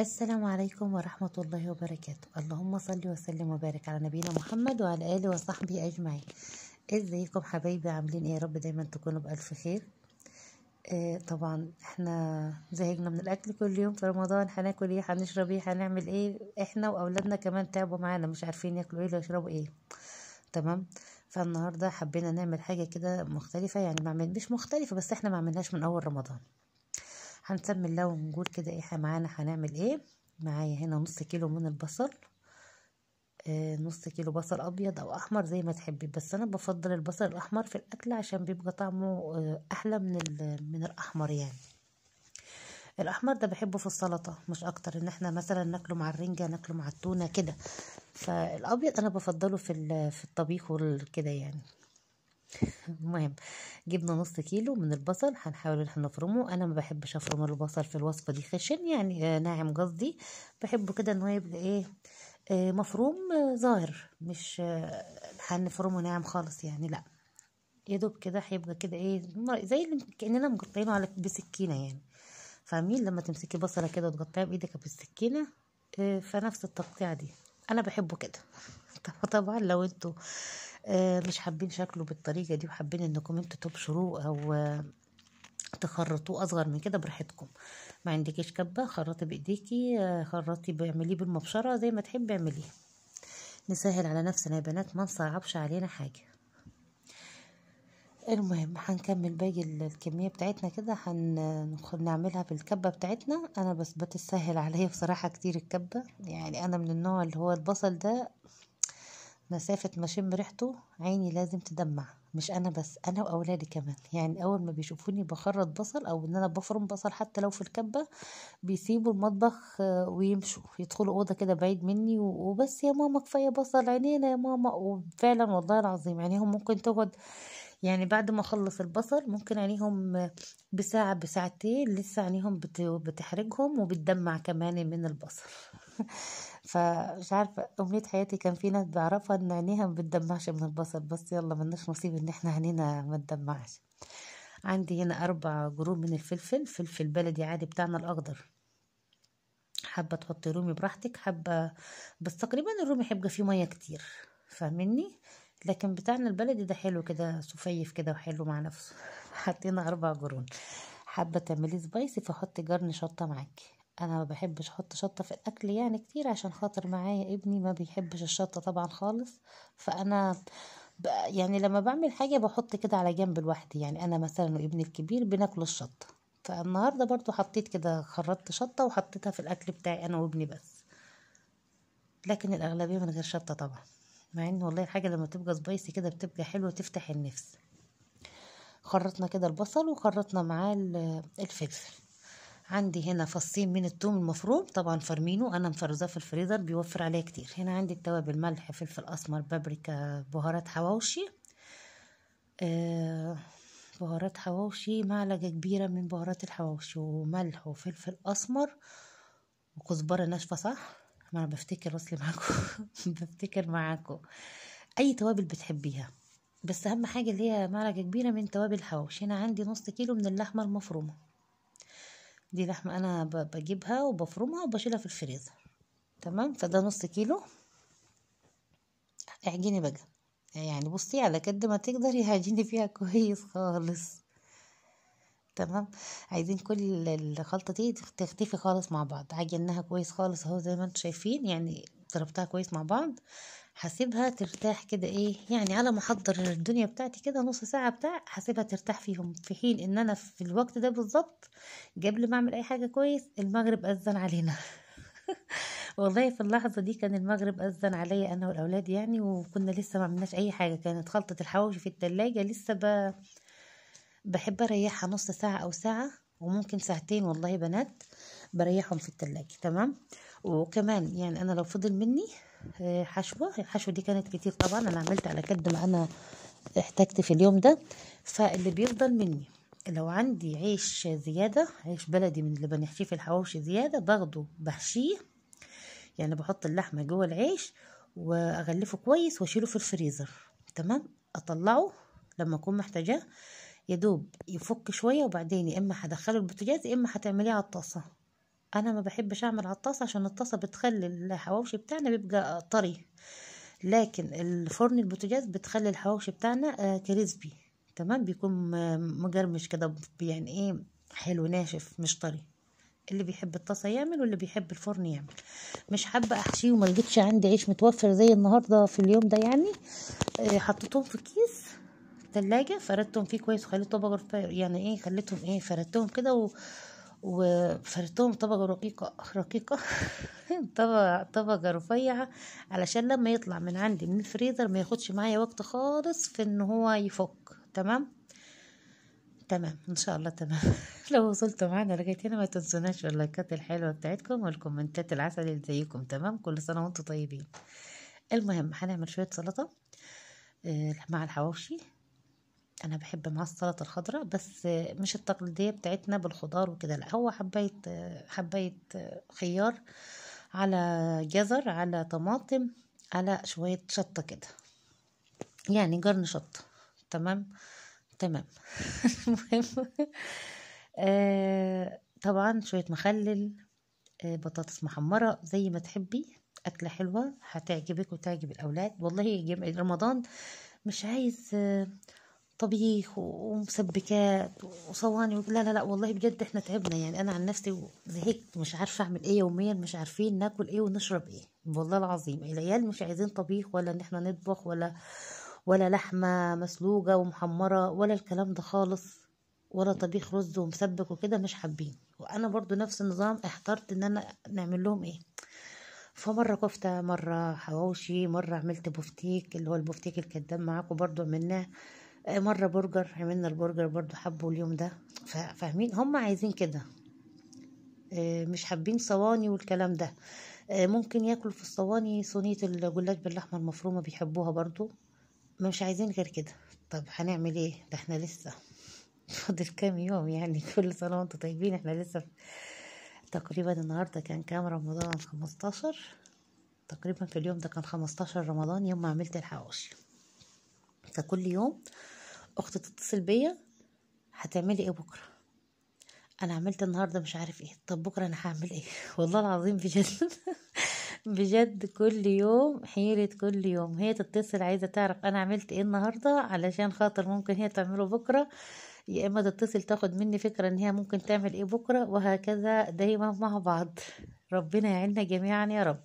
السلام عليكم ورحمة الله وبركاته اللهم صل وسلم وبارك على نبينا محمد وعلى آله وصحبه أجمعين ازيكم إيه حبايبي عاملين ايه يا رب دايما تكونوا بألف خير آه طبعا احنا زهقنا من الاكل كل يوم في رمضان هناكل ايه هنشرب ايه هنعمل ايه احنا واولادنا كمان تعبوا معانا مش عارفين ياكلوا ايه ويشربوا ايه تمام فالنهارده حبينا نعمل حاجه كده مختلفه يعني ما مش مختلفه بس احنا ما عملناش من اول رمضان هنسمي اللون ونقول كده ايه معانا هنعمل ايه معايا هنا نص كيلو من البصل آه نص كيلو بصل ابيض او احمر زي ما تحبي بس انا بفضل البصل الاحمر في الاكل عشان بيبقى طعمه آه احلى من من الاحمر يعني الاحمر ده بحبه في السلطه مش اكتر ان احنا مثلا ناكله مع الرنجه ناكله مع التونه كده فالابيض انا بفضله في في الطبيخ وكده يعني المهم جبنا نص كيلو من البصل هنحاول ان احنا نفرمه انا ما بحبش افرم البصل في الوصفه دي خشن يعني آه، ناعم قصدي بحبه كده ان هو يبقى ايه آه، مفروم آه، ظاهر مش هنفرمه ناعم خالص يعني لا يا دوب كده هيبقى كده ايه زي كاننا مقطعينه على بسكينه يعني فاهمين لما تمسكي بصله كده وتقطعيها بايدك بالسكينه فنفس التقطيعه دي انا بحبه كده طبعا لو انتوا آه، مش حابين شكله بالطريقه دي وحابين انكم انتوا تبشروه او تخرطوه اصغر من كده براحتكم ما عندكيش كبه خرطي بايديكي آه، خرطي بعمليه بالمبشره زي ما تحبي اعمليه نسهل على نفسنا يا بنات ما نصعبش علينا حاجه المهم هنكمل باقي الكميه بتاعتنا كده نعملها بالكبه بتاعتنا انا بس بتسهل عليا بصراحه كتير الكبه يعني انا من النوع اللي هو البصل ده مسافة ما أشم ريحته عيني لازم تدمع مش أنا بس أنا وأولادي كمان يعني أول ما بيشوفوني بخرط بصل أو إن أنا بفرم بصل حتى لو في الكبة بيسيبوا المطبخ آه، ويمشوا يدخلوا أوضة كده بعيد مني وبس يا ماما كفاية بصل عينينا يا ماما وفعلا والله العظيم عينيهم ممكن تقعد يعني بعد ما اخلص البصل ممكن عينيهم آه، بساعة بساعتين لسه عينيهم بتحرجهم وبتدمع كمان من البصل فمش عارفة أمنية حياتي كان في ناس بعرفها إن عينيها ما بتدمعش من البصل بس يلا ملناش نصيب إن إحنا عينينا ما تدمعش عندي هنا أربع جروب من الفلفل فلفل بلدي عادي بتاعنا الأخضر حابة تحطي رومي براحتك حابة بس تقريبا الرومي هيبقى فيه مية كتير فاهمني لكن بتاعنا البلدي ده حلو كده صفيف كده وحلو مع نفسه حطينا أربع جرون حابة تعمليه سبايسي فحطي جرن شطة معاكي انا ما بحبش احط شطه في الاكل يعني كتير عشان خاطر معايا ابني ما بيحبش الشطه طبعا خالص فانا يعني لما بعمل حاجه بحط كده على جنب لوحدي يعني انا مثلا وابني الكبير بناكل الشطه فالنهارده برضو حطيت كده خرطت شطه وحطيتها في الاكل بتاعي انا وابني بس لكن الاغلبيه من غير شطه طبعا مع ان والله الحاجه لما تبقى سبايسي كده بتبقى حلوه تفتح النفس خرطنا كده البصل وخرطنا معاه الفلفل عندي هنا فصين من التوم المفروم طبعا فرمينه انا مفرزاه في الفريزر بيوفر عليا كتير هنا عندي التوابل ملح فلفل اسمر بابريكا بهارات حواوشي آه بهارات حواوشي معلقة كبيرة من بهارات الحواوشي وملح وفلفل أسمر وكزبرة ناشفة صح؟ ما أنا بفتكر أصلي معاكم بفتكر معاكم أي توابل بتحبيها بس أهم حاجة اللي هي معلقة كبيرة من توابل الحواوشي هنا عندي نص كيلو من اللحمة المفرومة دي لحمة أنا بجيبها وبفرمها وبشيلها في الفريزر تمام فده نص كيلو اعجني بقى يعني بصي على قد ما تقدري هعجني فيها كويس خالص تمام عايزين كل الخلطة دي تختفي خالص مع بعض عجناها كويس خالص اهو زي ما انتوا شايفين يعني ضربتها كويس مع بعض هسيبها ترتاح كده ايه يعني على ما احضر الدنيا بتاعتي كده نص ساعه بتاع هسيبها ترتاح فيهم في حين ان انا في الوقت ده بالظبط قبل ما اعمل اي حاجه كويس المغرب اذن علينا والله في اللحظه دي كان المغرب اذن عليا انا والاولاد يعني وكنا لسه ما عملناش اي حاجه كانت خلطه الحواوشي في التلاجة لسه ب... بحب اريحها نص ساعه او ساعه وممكن ساعتين والله بنات بريحهم في التلاجة تمام وكمان يعني انا لو فضل مني حشوه الحشوه دي كانت كتير طبعا انا عملت على كد ما انا احتجت في اليوم ده فاللي بيفضل مني لو عندي عيش زياده عيش بلدي من اللي بنحشيه في الحواوشي زياده باخده بحشيه يعني بحط اللحمه جوه العيش واغلفه كويس واشيله في الفريزر تمام اطلعه لما اكون محتاجاه يدوب يفك شويه وبعدين يا اما هدخله البوتجاز يا اما هتعمليه على الطاسه انا ما بحبش اعمل عطاسة عشان الطاسه بتخلي الحواوشي بتاعنا بيبقى طري لكن الفرن البوتجاز بتخلي الحواوشي بتاعنا آه، كريسبي تمام بيكون آه، مجرمش كده يعني ايه حلو ناشف مش طري اللي بيحب الطاسه يعمل واللي بيحب الفرن يعمل مش حابه احشيه وما لقيتش عندي عيش متوفر زي النهارده في اليوم ده يعني آه، حطيتهم في كيس تلاجة فردتهم فيه كويس وخليت طبق يعني ايه خليتهم ايه فردتهم كده و... وفرتهم طبقة رقيقة رقيقة طبقة طبقة رفيعة علشان لما يطلع من عندي من الفريزر ما ياخدش معايا وقت خالص في ان هو يفك تمام تمام ان شاء الله تمام لو وصلتوا معانا لغايه هنا ما تنسوناش اللايكات الحلوه بتاعتكم والكومنتات العسل اللي زيكم تمام كل سنه وانتم طيبين المهم هنعمل شويه سلطه آه، مع الحواوشي انا بحب مع السلطه الخضراء بس مش التقليديه بتاعتنا بالخضار وكده لا هو حبايه حبايه خيار على جزر على طماطم على شويه شطه كده يعني جرن شطه تمام تمام المهم آه، طبعا شويه مخلل آه، بطاطس محمره زي ما تحبي اكله حلوه هتعجبك وتعجب الاولاد والله رمضان مش عايز آه طبيخ ومسبكات وصواني لا لا لا والله بجد احنا تعبنا يعني انا عن نفسي زهقت مش عارفه اعمل ايه يوميا مش عارفين ناكل ايه ونشرب ايه والله العظيم العيال مش عايزين طبيخ ولا ان احنا نطبخ ولا ولا لحمه مسلوقه ومحمره ولا الكلام ده خالص ولا طبيخ رز ومسبك وكده مش حابين وانا برضو نفس النظام احترت ان انا نعمل لهم ايه فمرة كفتة مرة حواوشي مرة عملت بفتيك اللي هو البفتيك الكدام معاكم برضو عملناه آه، مرة برجر عملنا البرجر برضو حبوا اليوم ده فاهمين هم عايزين كده آه، مش حابين صواني والكلام ده آه، ممكن ياكل في الصواني صينية الجلاش باللحمة المفرومة بيحبوها برضو مش عايزين غير كده طب هنعمل ايه ده احنا لسه فاضل كام يوم يعني كل سنة وانتم طيبين احنا لسه تقريبا النهاردة كان كام رمضان خمستاشر تقريبا في اليوم ده كان خمستاشر رمضان يوم ما عملت الحواوشي فكل يوم اختي تتصل بيا هتعملي ايه بكره انا عملت النهارده مش عارف ايه طب بكره انا هعمل ايه والله العظيم بجد بجد كل يوم حيرة كل يوم هي تتصل عايزة تعرف أنا عملت إيه النهاردة علشان خاطر ممكن هي تعمله بكرة يا إما تتصل تاخد مني فكرة إن هي ممكن تعمل إيه بكرة وهكذا دايما مع بعض ربنا يعيننا جميعا يا رب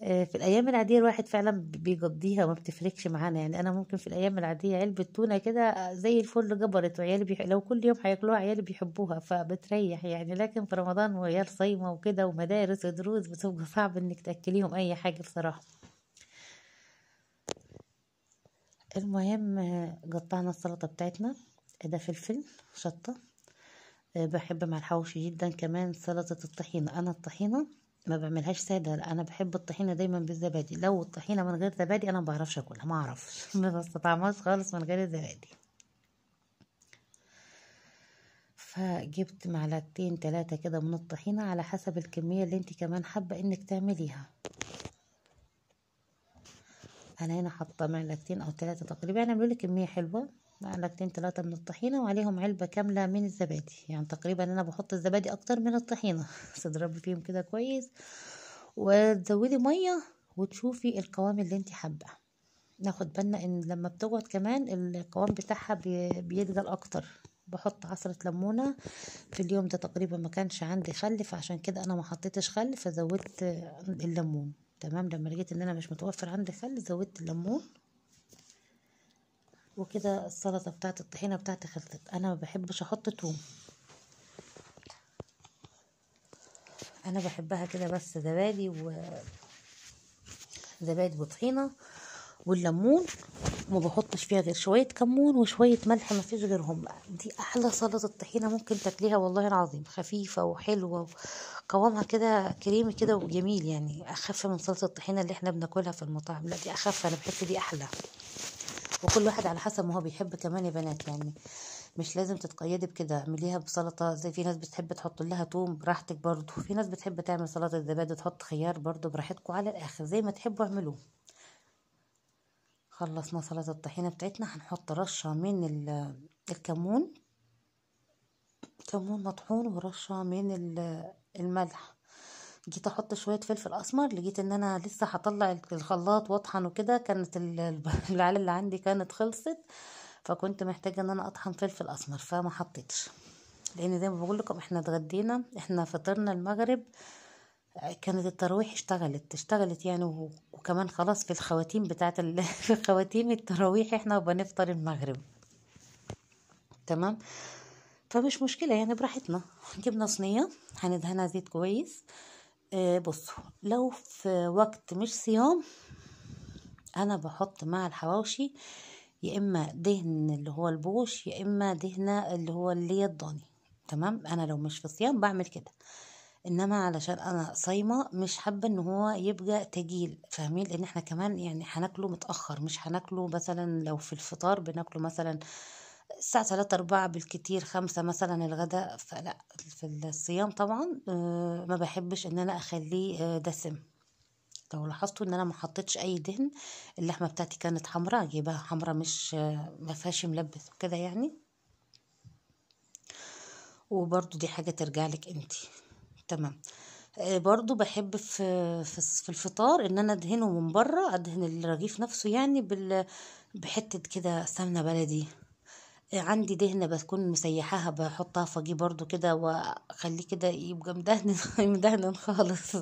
آه، في الايام العاديه الواحد فعلا بيقضيها وما بتفرقش معانا يعني انا ممكن في الايام العاديه علبه تونه كده آه، زي الفل جبرت وعيالي بيح... لو كل يوم هياكلوها عيالي بيحبوها فبتريح يعني لكن في رمضان وعيال صايمه وكده ومدارس ودروس بتبقى صعب انك تاكليهم اي حاجه بصراحه المهم آه، قطعنا السلطه بتاعتنا ده فلفل شطه بحب مع الحوشي جدا كمان سلطه الطحينه انا الطحينه ما بعملهاش ساده لا انا بحب الطحينه دايما بالزبادي لو الطحينه من غير زبادي انا ما بعرفش اكلها ما اعرفش ما بستطعمهاش خالص من غير الزبادي فجبت معلقتين تلاتة كده من الطحينة على حسب الكمية اللي انت كمان حابة انك تعمليها انا هنا حاطة معلقتين او تلاتة تقريبا انا لي كمية حلوة معلقتين ثلاثة من الطحينة وعليهم علبة كاملة من الزبادي يعني تقريبا أنا بحط الزبادي أكتر من الطحينة تضربي فيهم كده كويس وتزودي مية وتشوفي القوام اللي انت حابه ناخد بالنا ان لما بتقعد كمان القوام بتاعها بيدغل اكتر بحط عصرة ليمونة في اليوم ده تقريبا ما كانش عندي خل فعشان كده انا ما حطيتش خل فزودت الليمون تمام لما لقيت ان انا مش متوفر عندي خل زودت الليمون وكده السلطه بتاعت الطحينه بتاعتي خلصت انا ما بحبش احط توم انا بحبها كده بس زبادي و زبادي وطحينه والليمون ما بحطش فيها غير شويه كمون وشويه ملح ما فيش غيرهم دي احلى سلطه طحينه ممكن تاكليها والله العظيم خفيفه وحلوه قوامها كده كريمي كده وجميل يعني اخف من سلطه الطحينه اللي احنا بناكلها في المطاعم لا دي اخف انا بحس دي احلى وكل واحد على حسب ما هو بيحب كمان يا بنات يعني مش لازم تتقيدي بكده اعمليها بسلطه زي في ناس بتحب تحط لها توم براحتك برضو في ناس بتحب تعمل سلطه زبادي تحط خيار برضو براحتكم على الاخر زي ما تحبوا اعملوه خلصنا سلطه الطحينه بتاعتنا هنحط رشه من الكمون كمون مطحون ورشه من الملح جيت احط شويه فلفل اسمر لقيت ان انا لسه هطلع الخلاط واطحن وكده كانت العاله اللي عندي كانت خلصت فكنت محتاجه ان انا اطحن فلفل اسمر فما حطيتش لان زي ما بقول لكم احنا اتغدينا احنا فطرنا المغرب كانت التراويح اشتغلت اشتغلت يعني وكمان خلاص في الخواتيم بتاعت في خواتيم التراويح احنا وبنفطر المغرب تمام فمش مشكله يعني براحتنا جبنا صينيه هندهنها زيت كويس آه، بصوا لو في وقت مش صيام انا بحط مع الحواوشي يا اما دهن اللي هو البوش يا اما دهنه اللي هو اللي الضاني تمام انا لو مش في صيام بعمل كده انما علشان انا صايمه مش حابه ان هو يبقى تجيل فاهمين لان احنا كمان يعني هناكله متاخر مش هناكله مثلا لو في الفطار بناكله مثلا الساعة ثلاثة أربعة بالكتير خمسة مثلا الغداء فلا في الصيام طبعا آه، ما بحبش إن أنا أخليه آه، دسم لو لاحظتوا ان انا ما حطيتش اي دهن اللحمه بتاعتي كانت حمراء جيبها حمراء مش آه، ما فيهاش ملبس وكده يعني وبرضو دي حاجه ترجع لك انت تمام برضو بحب في في الفطار ان انا ادهنه من بره ادهن الرغيف نفسه يعني بحته كده سمنه بلدي عندي دهنة بكون مسيحاها بحطها في دقيق برضو كده واخليه كده يبقى مدهن مدهن خالص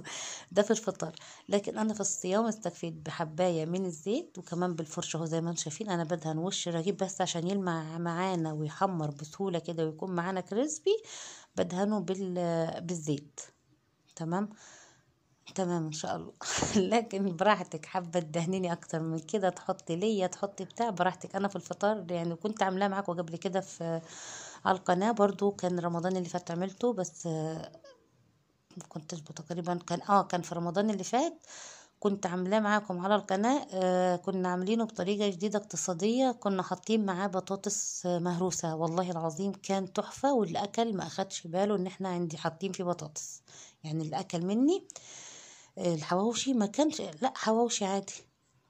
ده في الفطار لكن انا في الصيام استكفيت بحباية من الزيت وكمان بالفرشة اهو زي ما انتم شايفين انا بدهن وش الرغيف بس عشان يلمع معانا ويحمر بسهولة كده ويكون معانا كريسبي بدهنه بالزيت تمام تمام ان شاء الله لكن براحتك حابه تدهنيني اكتر من كده تحطي ليا تحطي بتاع براحتك انا في الفطار يعني كنت عاملاه معاكم قبل كده في على القناه برضو كان رمضان اللي فات عملته بس ما كنتش تقريبا كان اه كان في رمضان اللي فات كنت عاملاه معاكم على القناه آه كنا عاملينه بطريقه جديده اقتصاديه كنا حاطين معاه بطاطس مهروسه والله العظيم كان تحفه والأكل اكل ما اخدش باله ان احنا عندي حاطين فيه بطاطس يعني الأكل اكل مني آه الحواوشي ما كانش لا حواوشي عادي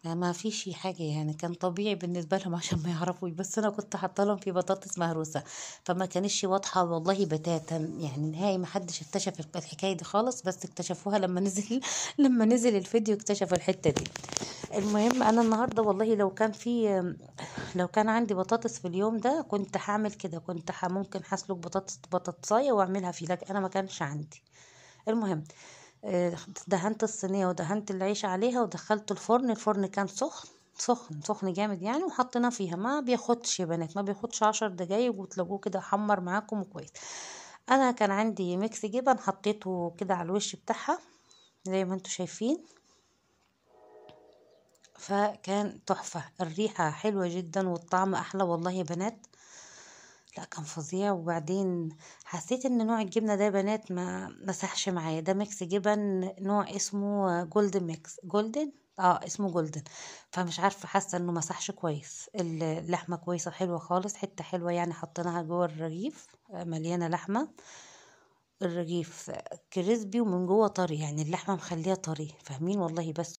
يعني ما فيش حاجة يعني كان طبيعي بالنسبة لهم عشان ما يعرفوا بس أنا كنت حاطة لهم في بطاطس مهروسة فما كانش واضحة والله بتاتا يعني نهائي ما حدش اكتشف الحكاية دي خالص بس اكتشفوها لما نزل لما نزل الفيديو اكتشفوا الحتة دي المهم أنا النهاردة والله لو كان في لو كان عندي بطاطس في اليوم ده كنت هعمل كده كنت ممكن هسلق بطاطس بطاطساية واعملها في لك أنا ما كانش عندي المهم آه، دهنت الصينيه ودهنت العيش عليها ودخلت الفرن الفرن كان سخن سخن سخن جامد يعني وحطينا فيها ما بياخدش يا بنات ما بياخدش عشر دقايق وتلاقوه كده حمر معاكم كويس انا كان عندي ميكس جبن حطيته كده على الوش بتاعها زي ما انتم شايفين فكان تحفه الريحه حلوه جدا والطعم احلى والله يا بنات لا كان فظيع وبعدين حسيت ان نوع الجبنه ده بنات ما مسحش معايا ده ميكس جبن نوع اسمه جولدن ميكس جولدن اه اسمه جولدن فمش عارفه حاسه انه مسحش كويس اللحمه كويسه حلوه خالص حته حلوه يعني حطيناها جوه الرغيف مليانه لحمه الرغيف كريسبي ومن جوه طري يعني اللحمه مخليها طري فاهمين والله بس